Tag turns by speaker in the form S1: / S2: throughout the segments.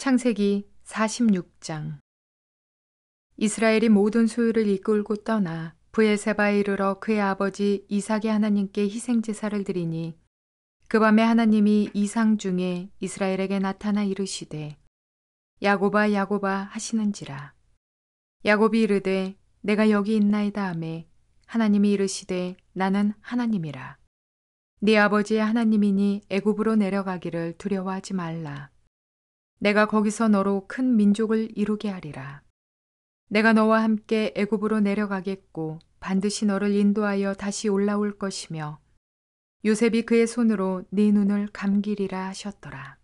S1: 창세기 46장 이스라엘이 모든 소유를 이끌고 떠나 부에세바에 이르러 그의 아버지 이삭의 하나님께 희생제사를 드리니 그 밤에 하나님이 이상 중에 이스라엘에게 나타나 이르시되 야고바 야고바 하시는지라 야곱이 이르되 내가 여기 있나이다 하매 하나님이 이르시되 나는 하나님이라 네 아버지의 하나님이니 애굽으로 내려가기를 두려워하지 말라 내가 거기서 너로 큰 민족을 이루게 하리라. 내가 너와 함께 애굽으로 내려가겠고 반드시 너를 인도하여 다시 올라올 것이며 요셉이 그의 손으로 네 눈을 감기리라 하셨더라.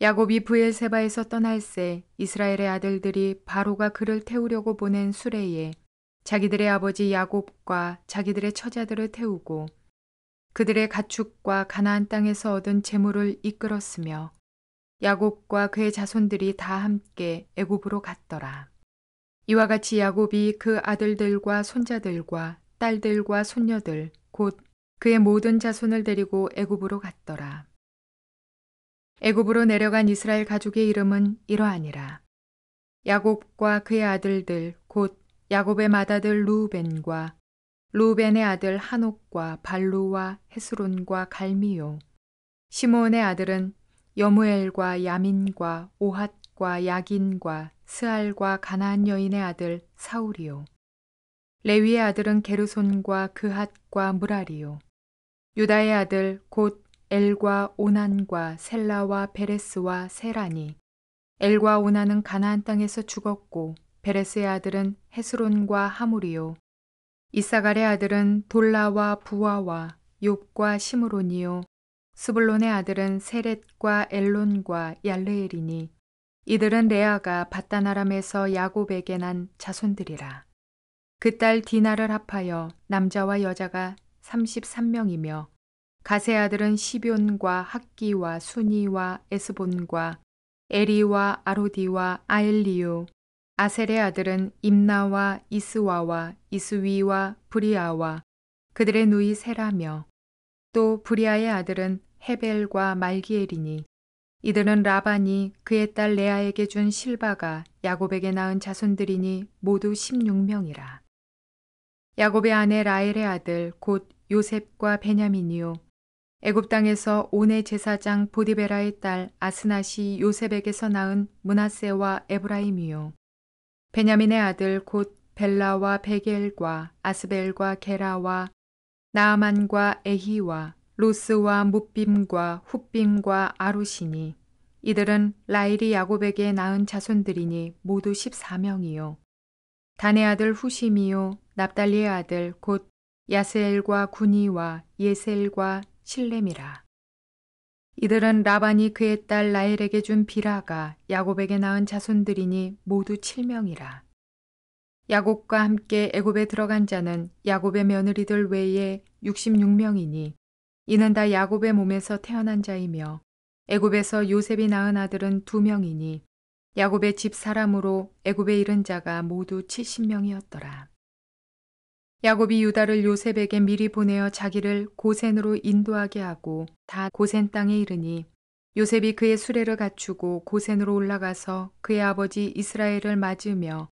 S1: 야곱이 부엘세바에서 떠날 새 이스라엘의 아들들이 바로가 그를 태우려고 보낸 수레에 자기들의 아버지 야곱과 자기들의 처자들을 태우고 그들의 가축과 가나안 땅에서 얻은 재물을 이끌었으며 야곱과 그의 자손들이 다 함께 애굽으로 갔더라. 이와 같이 야곱이 그 아들들과 손자들과 딸들과 손녀들 곧 그의 모든 자손을 데리고 애굽으로 갔더라. 애굽으로 내려간 이스라엘 가족의 이름은 이러하니라. 야곱과 그의 아들들 곧 야곱의 맏아들 루벤과 루벤의 아들 한옥과 발루와 헤스론과 갈미요 시몬의 아들은 여무엘과 야민과 오핫과 야긴과 스알과 가나안 여인의 아들 사울이요. 레위의 아들은 게르손과 그핫과 무라리요. 유다의 아들 곧 엘과 오난과 셀라와 베레스와 세라니. 엘과 오난은 가나안 땅에서 죽었고 베레스의 아들은 헤스론과 하물이요. 이사갈의 아들은 돌라와 부아와 욥과 시므론이요 스불론의 아들은 세렛과 엘론과 얄레엘이니 이들은 레아가 바다나람에서 야곱에게 난 자손들이라. 그 딸 디나를 합하여 남자와 여자가 33명이며 가세 아들은 시온과 학기와 순이와 에스본과 에리와 아로디와 아엘리우 아셀의 아들은 임나와 이스와와 이스위와 브리아와 그들의 누이 세라며 또 브리아의 아들은 헤벨과 말기엘이니 이들은 라반이 그의 딸 레아에게 준 실바가 야곱에게 낳은 자손들이니 모두 16명이라. 야곱의 아내 라헬의 아들 곧 요셉과 베냐민이요 애굽 땅에서 온의 제사장 보디베라의 딸 아스나시 요셉에게서 낳은 문하세와 에브라임이요 베냐민의 아들 곧 벨라와 베겔과 아스벨과 게라와 나아만과 에히와 로스와 무빔과 훗빔과 아루시니 이들은 라일이 야곱에게 낳은 자손들이니 모두 14명이요. 단의 아들 후심이요 납달리의 아들 곧 야스엘과 군이와 예셀과 실렘이라. 이들은 라반이 그의 딸 라헬에게 준 비라가 야곱에게 낳은 자손들이니 모두 7명이라. 야곱과 함께 애굽에 들어간 자는 야곱의 며느리들 외에 66명이니 이는 다 야곱의 몸에서 태어난 자이며 애굽에서 요셉이 낳은 아들은 두 명이니 야곱의 집 사람으로 애굽에 이른 자가 모두 70명이었더라. 야곱이 유다를 요셉에게 미리 보내어 자기를 고센으로 인도하게 하고 다 고센 땅에 이르니 요셉이 그의 수레를 갖추고 고센으로 올라가서 그의 아버지 이스라엘을 맞으며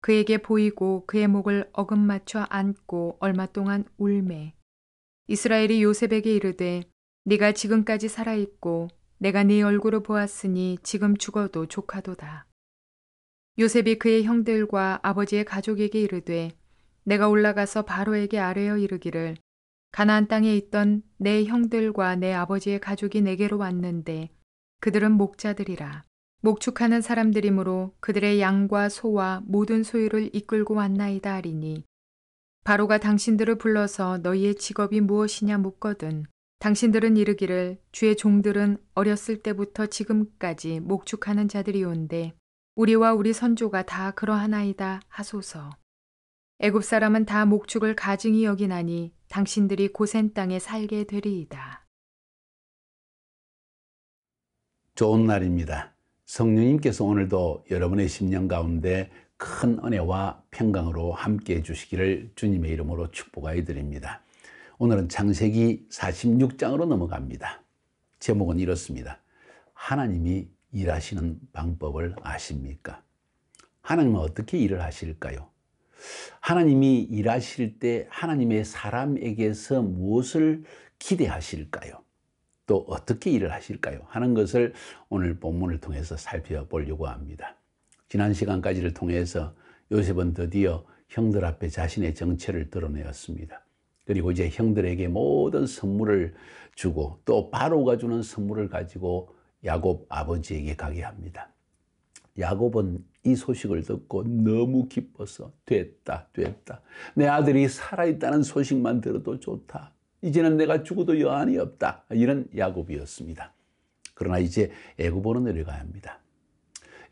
S1: 그에게 보이고 그의 목을 어긋맞춰 안고 얼마 동안 울매 이스라엘이 요셉에게 이르되 네가 지금까지 살아 있고 내가 네 얼굴을 보았으니 지금 죽어도 조카도다. 요셉이 그의 형들과 아버지의 가족에게 이르되 내가 올라가서 바로에게 아뢰어 이르기를 가나안 땅에 있던 내 형들과 내 아버지의 가족이 내게로 왔는데 그들은 목자들이라 목축하는 사람들이므로 그들의 양과 소와 모든 소유를 이끌고 왔나이다 하리니 바로가 당신들을 불러서 너희의 직업이 무엇이냐 묻거든 당신들은 이르기를 주의 종들은 어렸을 때부터 지금까지 목축하는 자들이온데 우리와 우리 선조가 다 그러하나이다 하소서. 애굽 사람은 다 목축을 가증히 여기나니 당신들이 고센 땅에 살게 되리이다.
S2: 좋은 날입니다. 성령님께서 오늘도 여러분의 심령 가운데 큰 은혜와 평강으로 함께 해 주시기를 주님의 이름으로 축복하여 드립니다. 오늘은 창세기 46장으로 넘어갑니다. 제목은 이렇습니다. 하나님이 일하시는 방법을 아십니까? 하나님은 어떻게 일을 하실까요? 하나님이 일하실 때 하나님의 사람에게서 무엇을 기대하실까요? 또 어떻게 일을 하실까요? 하는 것을 오늘 본문을 통해서 살펴보려고 합니다. 지난 시간까지를 통해서 요셉은 드디어 형들 앞에 자신의 정체를 드러내었습니다. 그리고 이제 형들에게 모든 선물을 주고 또 바로가 주는 선물을 가지고 야곱 아버지에게 가게 합니다. 야곱은 이 소식을 듣고 너무 기뻐서 됐다, 됐다. 내 아들이 살아있다는 소식만 들어도 좋다. 이제는 내가 죽어도 여한이 없다. 이런 야곱이었습니다. 그러나 이제 애굽으로 내려가야 합니다.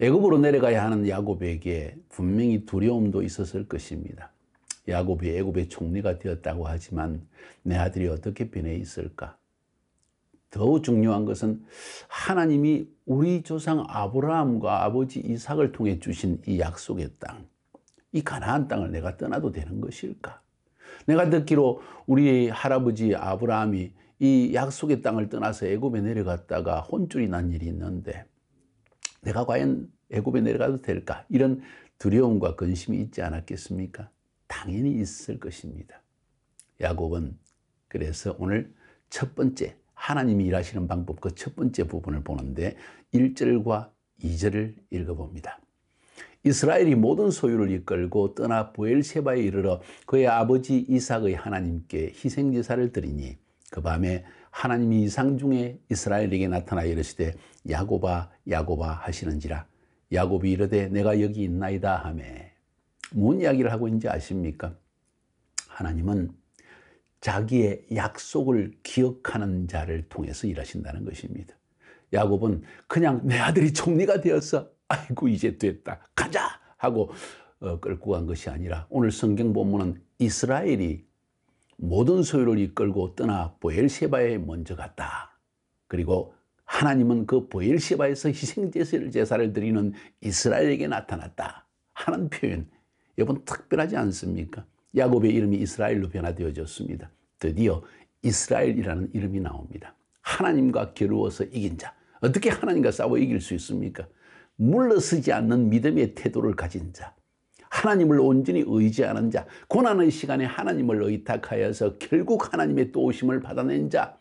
S2: 애굽으로 내려가야 하는 야곱에게 분명히 두려움도 있었을 것입니다. 야곱이 애굽의 총리가 되었다고 하지만 내 아들이 어떻게 변해 있을까? 더욱 중요한 것은 하나님이 우리 조상 아브라함과 아버지 이삭을 통해 주신 이 약속의 땅, 이 가나안 땅을 내가 떠나도 되는 것일까? 내가 듣기로 우리 할아버지 아브라함이 이 약속의 땅을 떠나서 애굽에 내려갔다가 혼쭐이 난 일이 있는데 내가 과연 애굽에 내려가도 될까? 이런 두려움과 근심이 있지 않았겠습니까? 당연히 있을 것입니다. 야곱은 그래서 오늘 첫 번째 하나님이 일하시는 방법 그 첫 번째 부분을 보는데 1절과 2절을 읽어봅니다. 이스라엘이 모든 소유를 이끌고 떠나 부엘세바에 이르러 그의 아버지 이삭의 하나님께 희생제사를 드리니 그 밤에 하나님이 이상 중에 이스라엘에게 나타나 이르시되 야곱아야곱아 하시는지라 야곱이 이르되 내가 여기 있나이다 하매 뭔 이야기를 하고 있는지 아십니까? 하나님은 자기의 약속을 기억하는 자를 통해서 일하신다는 것입니다. 야곱은 그냥 내 아들이 총리가 되었어. 아이고 이제 됐다. 가자 하고 어, 끌고 간 것이 아니라 오늘 성경 본문은 이스라엘이 모든 소유를 이끌고 떠나 보엘세바에 먼저 갔다. 그리고 하나님은 그 보엘세바에서 희생제사를 제사를 드리는 이스라엘에게 나타났다. 하는 표현. 여러분 특별하지 않습니까? 야곱의 이름이 이스라엘로 변화되어졌습니다. 드디어 이스라엘이라는 이름이 나옵니다. 하나님과 겨루어서 이긴 자. 어떻게 하나님과 싸워 이길 수 있습니까? 물러서지 않는 믿음의 태도를 가진 자. 하나님을 온전히 의지하는 자, 고난의 시간에 하나님을 의탁하여서 결국 하나님의 도우심을 받아낸 자,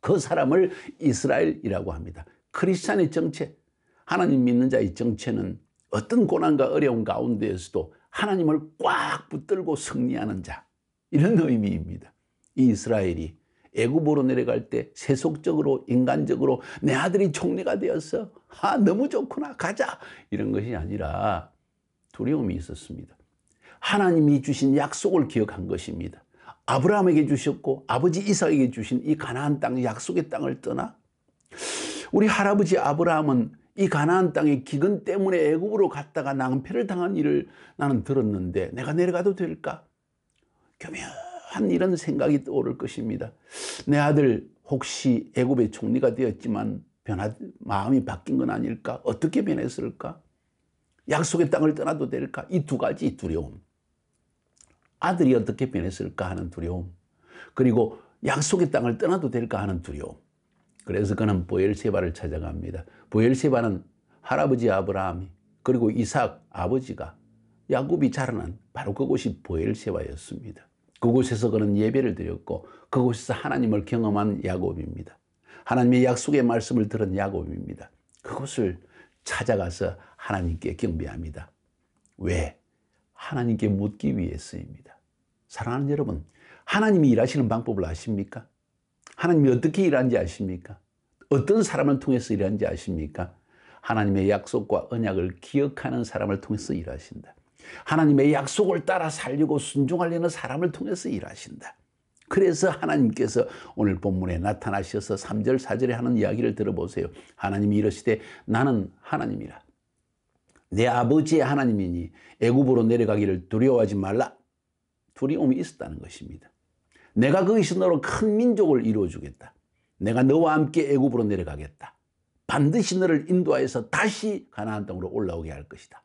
S2: 그 사람을 이스라엘이라고 합니다. 크리스찬의 정체, 하나님 믿는 자의 정체는 어떤 고난과 어려운 가운데에서도 하나님을 꽉 붙들고 승리하는 자, 이런 의미입니다. 이스라엘이 애굽으로 내려갈 때 세속적으로 인간적으로 내 아들이 총리가 되었어. 아 너무 좋구나 가자 이런 것이 아니라 두려움이 있었습니다. 하나님이 주신 약속을 기억한 것입니다. 아브라함에게 주셨고 아버지 이삭에게 주신 이 가나안 땅 약속의 땅을 떠나 우리 할아버지 아브라함은 이 가나안 땅의 기근 때문에 애굽으로 갔다가 낭패를 당한 일을 나는 들었는데 내가 내려가도 될까? 교묘한 이런 생각이 떠오를 것입니다. 내 아들 혹시 애굽의 총리가 되었지만 변화 마음이 바뀐 건 아닐까? 어떻게 변했을까? 약속의 땅을 떠나도 될까? 이 두 가지 두려움. 아들이 어떻게 변했을까 하는 두려움. 그리고 약속의 땅을 떠나도 될까 하는 두려움. 그래서 그는 보엘세바를 찾아갑니다. 보엘세바는 할아버지 아브라함이 그리고 이삭 아버지가 야곱이 자라난 바로 그곳이 보엘세바였습니다. 그곳에서 그는 예배를 드렸고 그곳에서 하나님을 경험한 야곱입니다. 하나님의 약속의 말씀을 들은 야곱입니다. 그곳을 찾아가서 하나님께 경배합니다. 왜? 하나님께 묻기 위해서입니다. 사랑하는 여러분, 하나님이 일하시는 방법을 아십니까? 하나님이 어떻게 일하는지 아십니까? 어떤 사람을 통해서 일하는지 아십니까? 하나님의 약속과 언약을 기억하는 사람을 통해서 일하신다. 하나님의 약속을 따라 살려고 순종하려는 사람을 통해서 일하신다. 그래서 하나님께서 오늘 본문에 나타나셔서 3절, 4절에 하는 이야기를 들어보세요. 하나님이 이러시되 나는 하나님이라. 내 아버지의 하나님이니 애굽으로 내려가기를 두려워하지 말라. 두려움이 있었다는 것입니다. 내가 거기서 그 너로 큰 민족을 이루어주겠다. 내가 너와 함께 애굽으로 내려가겠다. 반드시 너를 인도하여서 다시 가나안 땅으로 올라오게 할 것이다.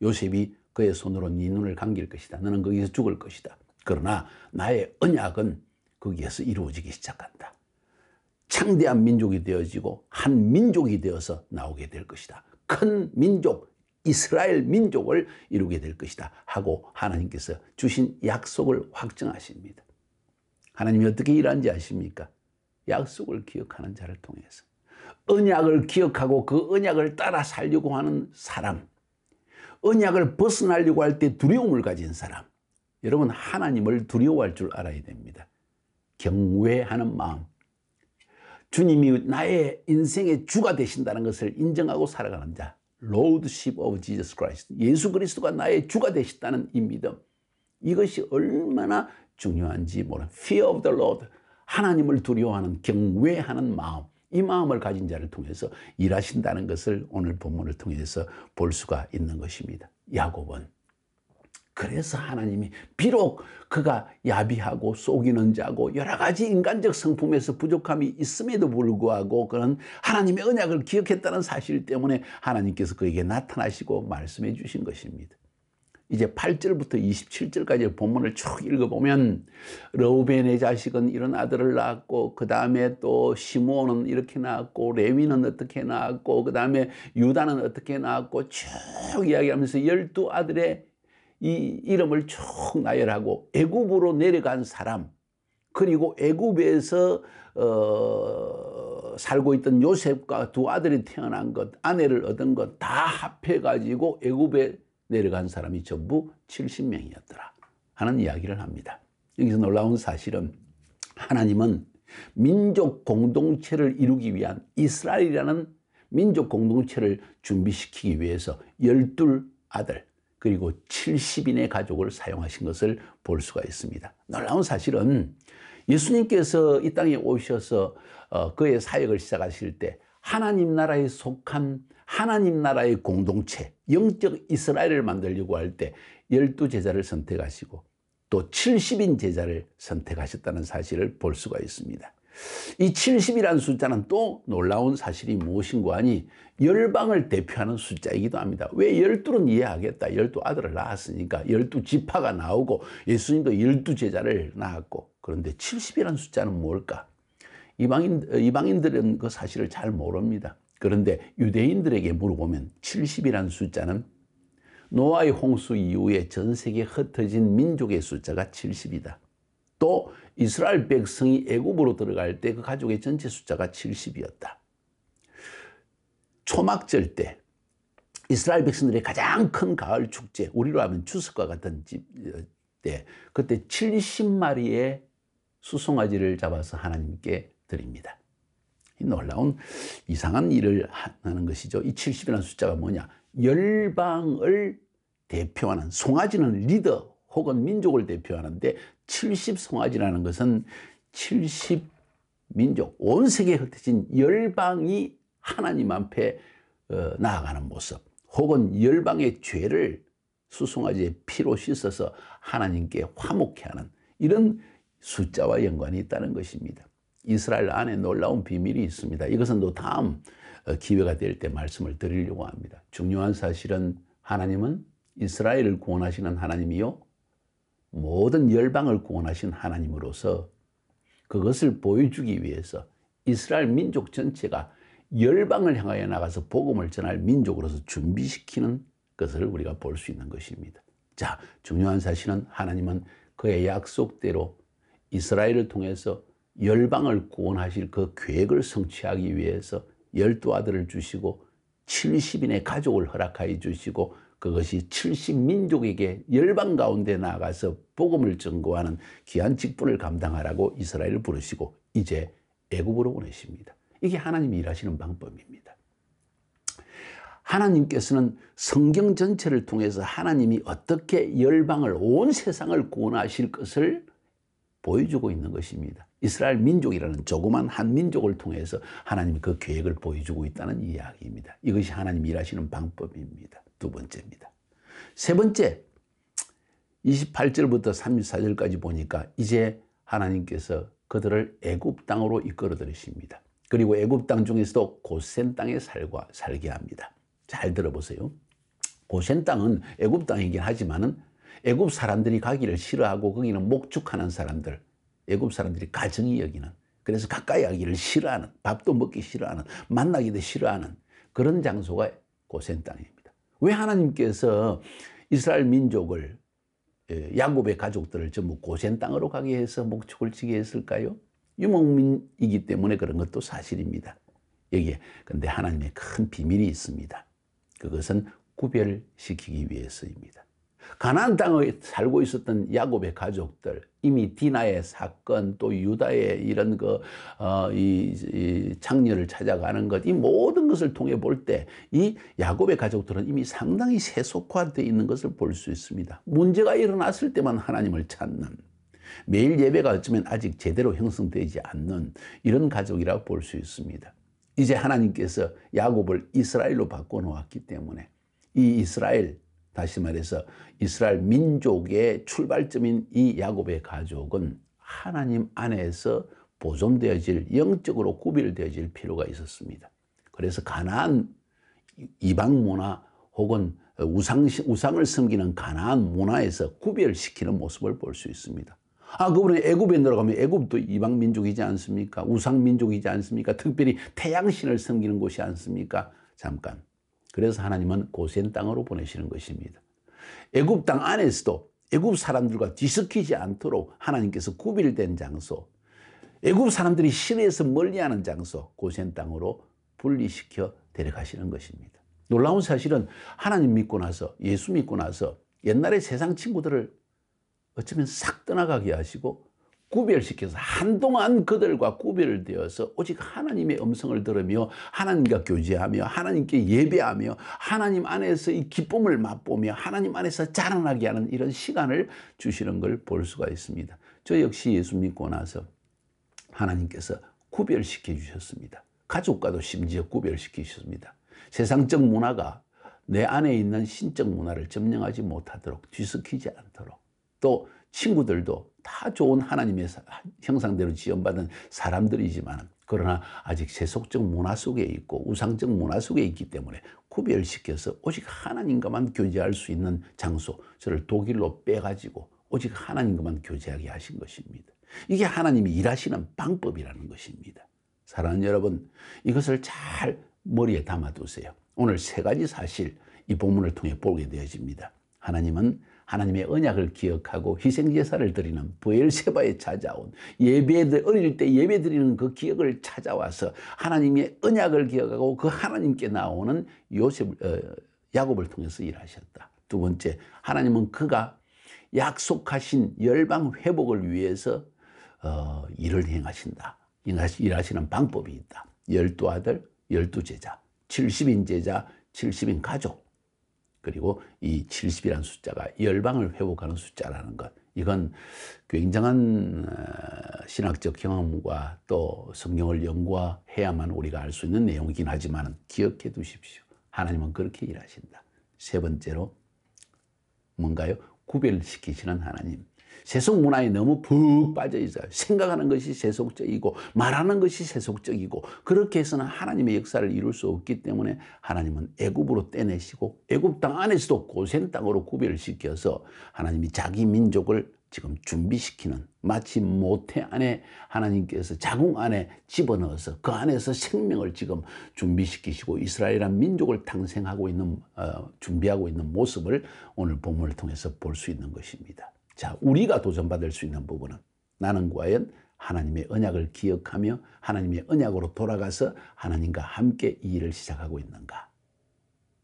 S2: 요셉이 그의 손으로 네 눈을 감길 것이다. 너는 거기서 죽을 것이다. 그러나 나의 언약은 거기에서 이루어지기 시작한다. 창대한 민족이 되어지고 한 민족이 되어서 나오게 될 것이다. 큰 민족 이스라엘 민족을 이루게 될 것이다 하고 하나님께서 주신 약속을 확정하십니다. 하나님이 어떻게 일하는지 아십니까? 약속을 기억하는 자를 통해서 언약을 기억하고 그 언약을 따라 살려고 하는 사람 언약을 벗어나려고 할 때 두려움을 가진 사람 여러분 하나님을 두려워할 줄 알아야 됩니다. 경외하는 마음 주님이 나의 인생의 주가 되신다는 것을 인정하고 살아가는 자 Lordship of Jesus Christ. 예수 그리스도가 나의 주가 되셨다는 이 믿음. 이것이 얼마나 중요한지 모르. Fear of the Lord. 하나님을 두려워하는 경외하는 마음. 이 마음을 가진 자를 통해서 일하신다는 것을 오늘 본문을 통해서 볼 수가 있는 것입니다. 야곱은 그래서 하나님이 비록 그가 야비하고 속이는 자고 여러 가지 인간적 성품에서 부족함이 있음에도 불구하고 그런 하나님의 언약을 기억했다는 사실 때문에 하나님께서 그에게 나타나시고 말씀해 주신 것입니다. 이제 8절부터 27절까지 본문을 쭉 읽어보면 러우벤의 자식은 이런 아들을 낳았고 그 다음에 또시므온 이렇게 낳았고 레위는 어떻게 낳았고 그 다음에 유다는 어떻게 낳았고 쭉 이야기하면서 열두 아들의 이 이름을 쭉 나열하고 애굽으로 내려간 사람 그리고 애굽에서 어, 살고 있던 요셉과 두 아들이 태어난 것, 아내를 얻은 것 다 합해 가지고 애굽에 내려간 사람이 전부 70명이었더라 하는 이야기를 합니다. 여기서 놀라운 사실은 하나님은 민족 공동체를 이루기 위한 이스라엘이라는 민족 공동체를 준비시키기 위해서 열둘 아들 그리고 70인의 가족을 사용하신 것을 볼 수가 있습니다. 놀라운 사실은 예수님께서 이 땅에 오셔서 어, 그의 사역을 시작하실 때 하나님 나라에 속한 하나님 나라의 공동체, 영적 이스라엘을 만들려고 할 때 열두 제자를 선택하시고 또 70인 제자를 선택하셨다는 사실을 볼 수가 있습니다. 이 70이라는 숫자는 또 놀라운 사실이 무엇인고 하니 열방을 대표하는 숫자이기도 합니다. 왜 열두는 이해하겠다. 열두 아들을 낳았으니까 열두 지파가 나오고 예수님도 열두 제자를 낳았고 그런데 70이라는 숫자는 뭘까? 이방인, 이방인들은 그 사실을 잘 모릅니다. 그런데 유대인들에게 물어보면 70이라는 숫자는 노아의 홍수 이후에 전세계 흩어진 민족의 숫자가 70이다. 또 이스라엘 백성이 애굽으로 들어갈 때 그 가족의 전체 숫자가 70이었다. 초막절 때 이스라엘 백성들의 가장 큰 가을 축제 우리로 하면 추석과 같은 집때 어, 그때 70마리의 수송아지를 잡아서 하나님께 드립니다. 이 놀라운 이상한 일을 하는 것이죠. 이 70이라는 숫자가 뭐냐? 열방을 대표하는 송아지는 리더 혹은 민족을 대표하는데 70 송아지라는 것은 70 민족, 온 세계에 흩어진 열방이 하나님 앞에 어, 나아가는 모습, 혹은 열방의 죄를 수송아지의 피로 씻어서 하나님께 화목해 하는 이런 숫자와 연관이 있다는 것입니다. 이스라엘 안에 놀라운 비밀이 있습니다. 이것은 또 다음 어, 기회가 될 때 말씀을 드리려고 합니다. 중요한 사실은 하나님은 이스라엘을 구원하시는 하나님이요. 모든 열방을 구원하신 하나님으로서 그것을 보여주기 위해서 이스라엘 민족 전체가 열방을 향하여 나가서 복음을 전할 민족으로서 준비시키는 것을 우리가 볼 수 있는 것입니다. 자, 중요한 사실은 하나님은 그의 약속대로 이스라엘을 통해서 열방을 구원하실 그 계획을 성취하기 위해서 열두 아들을 주시고 70인의 가족을 허락하여 주시고 그것이 70민족에게 열방 가운데 나가서 복음을 증거하는 귀한 직분을 감당하라고 이스라엘을 부르시고 이제 애굽으로 보내십니다. 이게 하나님이 일하시는 방법입니다. 하나님께서는 성경 전체를 통해서 하나님이 어떻게 열방을 온 세상을 구원하실 것을 보여주고 있는 것입니다. 이스라엘 민족이라는 조그만 한 민족을 통해서 하나님이 그 계획을 보여주고 있다는 이야기입니다. 이것이 하나님 일하시는 방법입니다. 두 번째입니다. 세 번째 28절부터 34절까지 보니까 이제 하나님께서 그들을 애굽 땅으로 이끌어 들이십니다. 그리고 애굽 땅 중에서도 고센 땅에 살과 살게 합니다. 잘 들어보세요. 고센 땅은 애굽 땅이긴 하지만은 애굽 사람들이 가기를 싫어하고 거기는 목축하는 사람들, 애굽 사람들이 가정이 여기는 그래서 가까이 하기를 싫어하는, 밥도 먹기 싫어하는, 만나기도 싫어하는 그런 장소가 고센 땅입니다. 왜 하나님께서 이스라엘 민족을 예, 야곱의 가족들을 전부 고센 땅으로 가게 해서 목축을 지게 했을까요? 유목민이기 때문에 그런 것도 사실입니다. 여기에 근데 하나님의 큰 비밀이 있습니다. 그것은 구별시키기 위해서입니다. 가나안 땅에 살고 있었던 야곱의 가족들 이미 디나의 사건 또 유다의 이런 그이 어, 이 장녀를 찾아가는 것 이 모든 것을 통해 볼 때 이 야곱의 가족들은 이미 상당히 세속화되어 있는 것을 볼 수 있습니다. 문제가 일어났을 때만 하나님을 찾는 매일 예배가 어쩌면 아직 제대로 형성되지 않는 이런 가족이라고 볼 수 있습니다. 이제 하나님께서 야곱을 이스라엘로 바꿔 놓았기 때문에 이 이스라엘 다시 말해서 이스라엘 민족의 출발점인 이 야곱의 가족은 하나님 안에서 보존되어질 영적으로 구별되어질 필요가 있었습니다. 그래서 가나안 이방 문화 혹은 우상, 우상을 섬기는 가나안 문화에서 구별시키는 모습을 볼 수 있습니다. 아, 그분은 애굽에 들어가면 애굽도 이방 민족이지 않습니까? 우상 민족이지 않습니까? 특별히 태양신을 섬기는 곳이 않습니까? 잠깐. 그래서 하나님은 고센 땅으로 보내시는 것입니다. 애굽 땅 안에서도 애굽 사람들과 뒤섞이지 않도록 하나님께서 구별된 장소, 애굽 사람들이 신에서 멀리하는 장소, 고센 땅으로 분리시켜 데려가시는 것입니다. 놀라운 사실은 하나님 믿고 나서 예수 믿고 나서 옛날에 세상 친구들을 어쩌면 싹 떠나가게 하시고 구별시켜서 한동안 그들과 구별되어서 오직 하나님의 음성을 들으며 하나님과 교제하며 하나님께 예배하며 하나님 안에서 이 기쁨을 맛보며 하나님 안에서 자라나게 하는 이런 시간을 주시는 걸 볼 수가 있습니다. 저 역시 예수 믿고 나서 하나님께서 구별시켜 주셨습니다. 가족과도 심지어 구별시키셨습니다. 세상적 문화가 내 안에 있는 신적 문화를 점령하지 못하도록 뒤섞이지 않도록 또 친구들도 다 좋은 하나님의 형상대로 지연받은 사람들이지만 그러나 아직 세속적 문화 속에 있고 우상적 문화 속에 있기 때문에 구별시켜서 오직 하나님과만 교제할 수 있는 장소 저를 독일로 빼가지고 오직 하나님과만 교제하게 하신 것입니다. 이게 하나님이 일하시는 방법이라는 것입니다. 사랑하는 여러분 이것을 잘 머리에 담아두세요. 오늘 세 가지 사실 이 본문을 통해 보게 되어집니다. 하나님은 하나님의 언약을 기억하고 희생 제사를 드리는 부엘세바에 찾아온 예배들 어릴 때 예배 드리는 그 기억을 찾아와서 하나님의 언약을 기억하고 그 하나님께 나오는 요셉 어, 야곱을 통해서 일하셨다. 두 번째 하나님은 그가 약속하신 열방 회복을 위해서 어, 일을 행하신다. 일하시는 방법이 있다. 열두 아들, 열두 제자, 70인 제자, 70인 가족. 그리고 이 70이라는 숫자가 열방을 회복하는 숫자라는 것. 이건 굉장한 어, 신학적 경험과 또 성경을 연구해야만 우리가 알 수 있는 내용이긴 하지만 기억해 두십시오. 하나님은 그렇게 일하신다. 세 번째로 뭔가요? 구별시키시는 하나님. 세속 문화에 너무 푹 빠져 있어요. 생각하는 것이 세속적이고 말하는 것이 세속적이고 그렇게 해서는 하나님의 역사를 이룰 수 없기 때문에 하나님은 애굽으로 떼내시고 애굽 땅 안에서도 고센 땅으로 구별시켜서 하나님이 자기 민족을 지금 준비시키는 마치 모태 안에 하나님께서 자궁 안에 집어넣어서 그 안에서 생명을 지금 준비시키시고 이스라엘한 민족을 탄생하고 있는 어, 준비하고 있는 모습을 오늘 본문을 통해서 볼 수 있는 것입니다. 자, 우리가 도전받을 수 있는 부분은 나는 과연 하나님의 언약을 기억하며 하나님의 언약으로 돌아가서 하나님과 함께 이 일을 시작하고 있는가.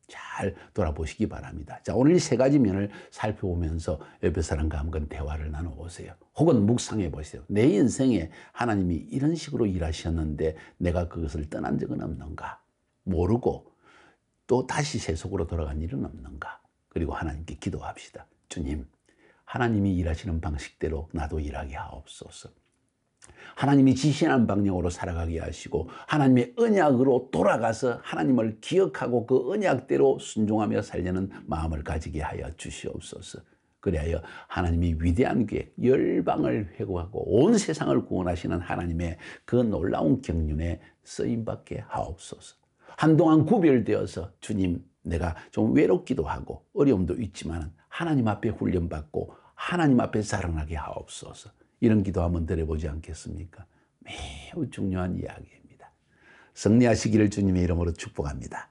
S2: 잘 돌아보시기 바랍니다. 자, 오늘 이 세 가지 면을 살펴보면서 옆에 사람과 한번 대화를 나눠보세요. 혹은 묵상해 보세요. 내 인생에 하나님이 이런 식으로 일하셨는데 내가 그것을 떠난 적은 없는가? 모르고 또 다시 세속으로 돌아간 일은 없는가? 그리고 하나님께 기도합시다. 주님, 하나님이 일하시는 방식대로 나도 일하게 하옵소서. 하나님이 지시하는 방향으로 살아가게 하시고 하나님의 언약으로 돌아가서 하나님을 기억하고 그 언약대로 순종하며 살려는 마음을 가지게 하여 주시옵소서. 그리하여 하나님이 위대한 계획, 열방을 회고하고 온 세상을 구원하시는 하나님의 그 놀라운 경륜에 쓰임받게 하옵소서. 한동안 구별되어서 주님 내가 좀 외롭기도 하고 어려움도 있지만 하나님 앞에 훈련받고 하나님 앞에 자랑하게 하옵소서. 이런 기도 한번 드려보지 않겠습니까? 매우 중요한 이야기입니다. 승리하시기를 주님의 이름으로 축복합니다.